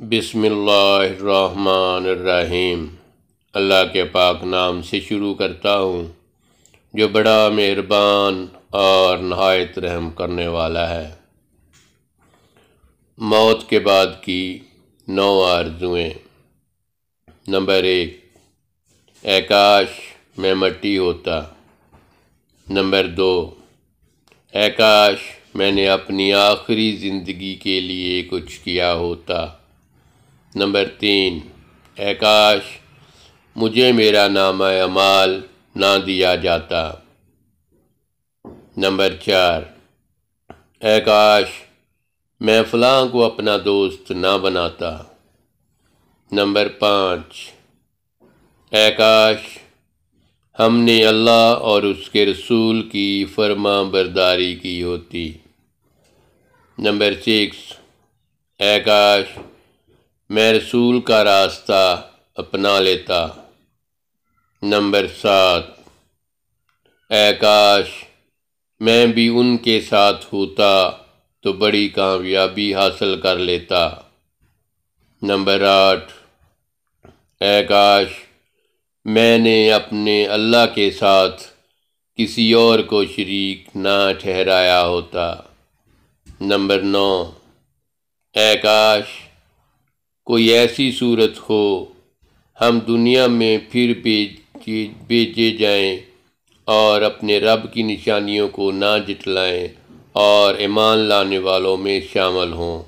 बिसमीम अल्लाह के पाक नाम से शुरू करता हूँ जो बड़ा मेहरबान और नहायत रहम करने वाला है मौत के बाद की नौ आरजुएँ नंबर एक आकाश में मट्टी होता नंबर दो आकाश मैंने अपनी आखिरी ज़िंदगी के लिए कुछ किया होता नंबर तीन आकाश मुझे मेरा नाम अमाल ना दिया जाता नंबर चार आकाश मैं फलां को अपना दोस्त ना बनाता नंबर पाँच आकाश हमने अल्लाह और उसके रसूल की फर्मा बरदारी की होती नंबर सिक्स आकाश मैं रसूल का रास्ता अपना लेता नंबर सात आकाश मैं भी उनके साथ होता तो बड़ी कामयाबी हासिल कर लेता नंबर आठ आकाश मैंने अपने अल्लाह के साथ किसी और को शरीक ना ठहराया होता नंबर नौ आकाश कोई ऐसी सूरत हो हम दुनिया में फिर भेजे भेजे जाएँ और अपने रब की निशानियों को ना जितलाएँ और ईमान लाने वालों में शामिल हों